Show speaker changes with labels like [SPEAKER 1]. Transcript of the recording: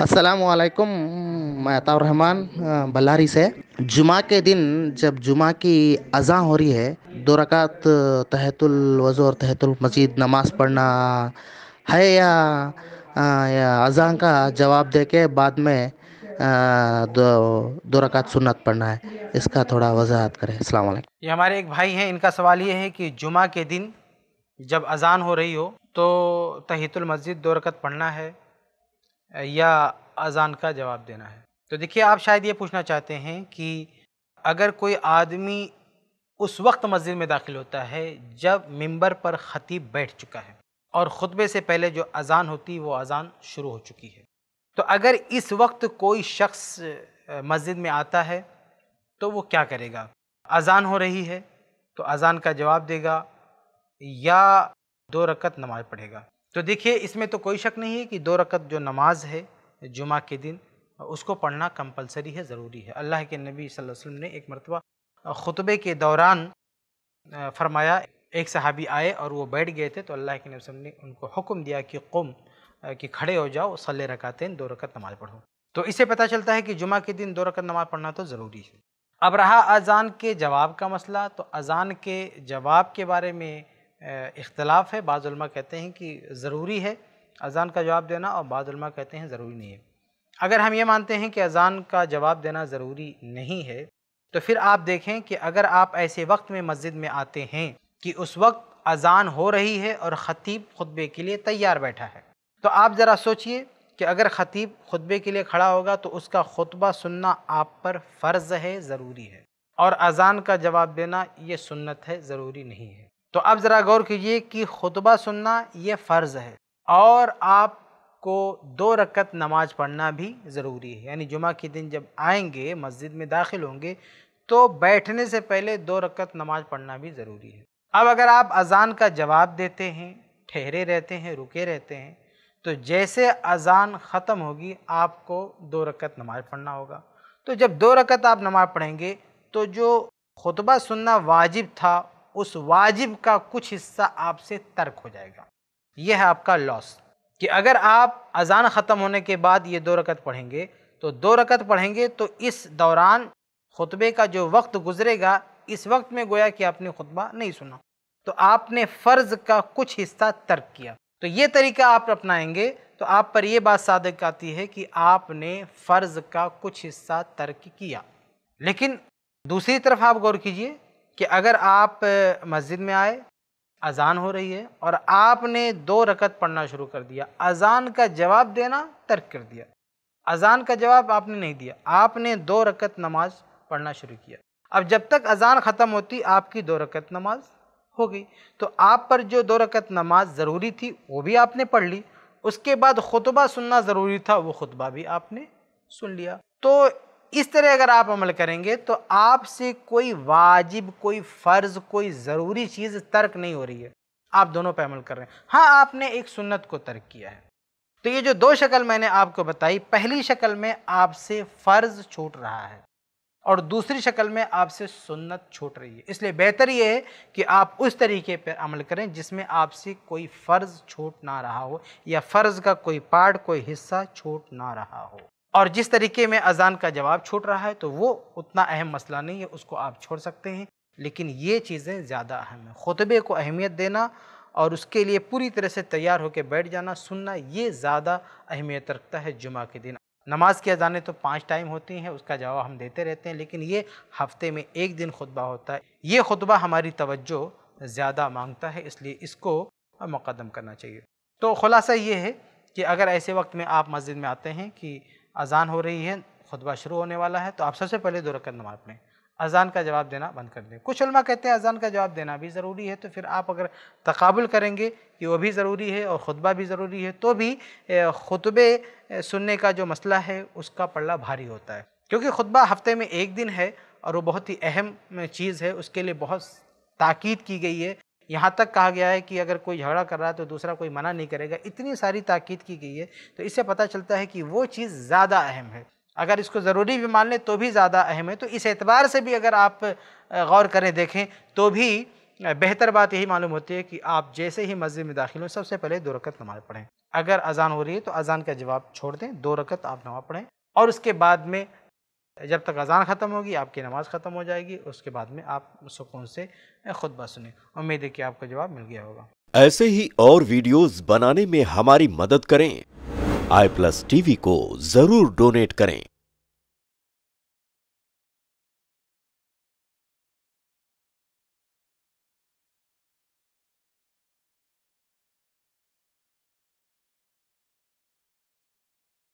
[SPEAKER 1] السلام علیکم میں عطا الرحمن بلاری سے جمعہ کے دن جب جمعہ کی اذاں ہو رہی ہے دو رکعت تحت الوضو اور تحت المزید نماز پڑھنا ہے یا اذاں کا جواب دے کے بعد میں دو رکعت سنت پڑھنا ہے اس کا تھوڑا وضاحت کریں السلام علیکم یہ ہمارے ایک بھائی ہیں ان کا سوال یہ ہے کہ جمعہ کے دن جب اذان ہو رہی ہو تو تحت المسجد دو رکعت پڑھنا ہے یا اذان کا جواب دینا ہے تو دیکھیے آپ شاید یہ پوچھنا چاہتے ہیں کہ اگر کوئی آدمی اس وقت مسجد میں داخل ہوتا ہے جب ممبر پر خطیب بیٹھ چکا ہے اور خطبے سے پہلے جو اذان ہوتی وہ اذان شروع ہو چکی ہے تو اگر اس وقت کوئی شخص مسجد میں آتا ہے تو وہ کیا کرے گا اذان ہو رہی ہے تو اذان کا جواب دے گا یا دو رکعت نماز پڑھے گا تو دیکھیے اس میں تو کوئی شک نہیں ہے کہ دو رکعت جو نماز ہے جمعہ کے دن اس کو پڑھنا کمپلسری ہے ضروری ہے اللہ کے نبی صلی اللہ علیہ وسلم نے ایک مرتبہ خطبے کے دوران فرمایا ایک صحابی آئے اور وہ بیٹھ گئے تھے تو اللہ کے نبی صلی اللہ علیہ وسلم نے ان کو حکم دیا کہ قم کہ کھڑے ہو جاؤ صلی رکعتیں دو رکعت نماز پڑھو تو اس سے پتہ چلتا ہے کہ جمعہ کے دن دو رکعت نماز پڑھنا تو ضروری ہے اب رہا اذان کے جواب کا مسئلہ تو اذان کے جواب کے بارے میں اختلاف ہے بعض علماء کہتے ہیں کہ ضروری ہے اذان کا جواب دینا اور بعض علماء کہتے ہیں ضروری نہیں ہے اگر ہم یہ مانتے ہیں کہ اذان کا جواب دینا ضروری نہیں ہے تو پھر آپ دیکھیں کہ اگر آپ ایسے وقت میں مسجد میں آتے ہیں کہ اس وقت اذان ہو رہی ہے اور خطیب خطبے کے لیے تیار بیٹھا ہے تو آپ ذرا سوچئے کہ اگر خطیب خطبے کے لیے کھڑا ہوگا تو اس کا خطبہ سننا آپ پر فرض ہے ضروری ہے اور اذان کا جواب دینا یہ سنت ہے ضروری نہیں ہے تو اب ذرا غور کیجئے کہ خطبہ سننا یہ فرض ہے اور آپ کو دو رکت نماز پڑھنا بھی ضروری ہے یعنی جمعہ کے دن جب آئیں گے مسجد میں داخل ہوں گے تو بیٹھنے سے پہلے دو رکت نماز پڑھنا بھی ضروری ہے اب اگر آپ اذان کا جواب دیتے ہیں ٹھہرے رہتے ہیں رکے رہتے ہیں تو جیسے اذان ختم ہوگی آپ کو دو رکت نماز پڑھنا ہوگا تو جب دو رکت آپ نماز پڑھیں گے تو جو خطبہ سننا واجب تھا اس واجب کا کچھ حصہ آپ سے ترک ہو جائے گا یہ ہے آپ کا لاس کہ اگر آپ اذان ختم ہونے کے بعد یہ دو رکت پڑھیں گے تو دو رکت پڑھیں گے تو اس دوران خطبے کا جو وقت گزرے گا اس وقت میں گویا کہ آپ نے خطبہ نہیں سنا تو آپ نے فرض کا کچھ حصہ ترک کیا تو یہ طریقہ آپ اپنائیں گے تو آپ پر یہ بات صادق آتی ہے کہ آپ نے فرض کا کچھ حصہ ترک کیا لیکن دوسری طرف آپ غور کیجئے کہ اگر آپ مسجد میں آئے اذان ہو رہی ہے اور آپ نے دو رکت پڑھنا شروع کر دیا اذان کا جواب دینا ترک کر دیا اذان کا جواب آپ نے نہیں دیا آپ نے دو رکت نماز پڑھنا شروع کیا اب جب تک اذان ختم ہوتی آپ کی دو رکت نماز ہو گئی تو آپ پر جو دو رکت نماز ضروری تھی وہ بھی آپ نے پڑھ لی اس کے بعد خطبہ سننا ضروری تھا وہ خطبہ بھی آپ نے سن لیا تو اس طرح اگر آپ عمل کریں گے تو آپ سے کوئی واجب کوئی فرض کوئی ضروری چیز ترک نہیں ہو رہی ہے آپ دونوں پہ عمل کر رہے ہیں ہاں آپ نے ایک سنت کو ترک کیا ہے تو یہ جو دو شکل میں نے آپ کو بتائی پہلی شکل میں آپ سے فرض چھوٹ رہا ہے اور دوسری شکل میں آپ سے سنت چھوٹ رہی ہے اس لیے بہتر یہ ہے کہ آپ اس طریقے پر عمل کریں جس میں آپ سے کوئی فرض چھوٹ نہ رہا ہو یا فرض کا کوئی پارٹ کوئی حصہ چھوٹ نہ رہا ہو اور جس طریقے میں اذان کا جواب چھوٹ رہا ہے تو وہ اتنا اہم مسئلہ نہیں ہے اس کو آپ چھوڑ سکتے ہیں لیکن یہ چیزیں زیادہ اہم ہیں خطبے کو اہمیت دینا اور اس کے لیے پوری طرح سے تیار ہو کے بیٹھ جانا سننا یہ زیادہ اہمیت رکھتا ہے جمعہ کے دن نماز کی اذانیں تو پانچ ٹائم ہوتی ہیں اس کا جواب ہم دیتے رہتے ہیں لیکن یہ ہفتے میں ایک دن خطبہ ہوتا ہے یہ خطبہ ہماری توجہ زیادہ مانگتا ہے اس لیے اس کو مقدم کرنا چاہیے تو خلاصہ یہ ہے کہ اگر ایسے وقت میں آپ مسجد میں آتے ہیں کہ اذان ہو رہی ہے خطبہ شروع ہونے والا ہے تو آپ سب سے پہلے دو رکعت نماز پڑھیں اذان کا جواب دینا بند کر دیں کچھ علماء کہتے ہیں اذان کا جواب دینا بھی ضروری ہے تو پھر آپ اگر تقابل کریں گے کہ وہ بھی ضروری ہے اور خطبہ بھی ضروری ہے تو بھی خطبے سننے کا جو مسئلہ ہے اس کا پڑھنا بھاری ہوتا ہے کیونکہ خطبہ ہفتے میں ایک دن ہے اور وہ بہت ہی اہم چیز ہے اس کے لیے بہت تاکید کی گئی ہے یہاں تک کہا گیا ہے کہ اگر کوئی جھگڑا کر رہا ہے تو دوسرا کوئی منع نہیں کرے گا اتنی ساری تاکید کی گئی ہے تو اس سے پتہ چلتا ہے کہ وہ چیز زیادہ اہم ہے اگر اس کو ضروری بھی مان لیں تو بھی زیادہ اہم ہے تو اس اعتبار سے بھی اگر آپ غور کریں دیکھیں تو بھی بہتر بات یہی معلوم ہوتی ہے کہ آپ جیسے ہی مسجد میں داخل ہوں سب سے پہلے دو رکعت نماز پڑھیں اگر اذان ہو رہی ہے تو اذان کا جواب چھوڑ دیں دو رکعت آپ نماز پڑھیں اور اس کے بعد میں جب تک اذان ختم ہوگی آپ کی نماز ختم ہو جائے گی اس کے بعد میں آپ سکون سے خطبہ سنیں امید ہے کہ آپ کو جواب مل گیا ہوگا ایسے ہی اور ویڈیوز بنانے میں ہماری مدد کریں آئی پلس ٹی وی کو ضرور ڈونیٹ کریں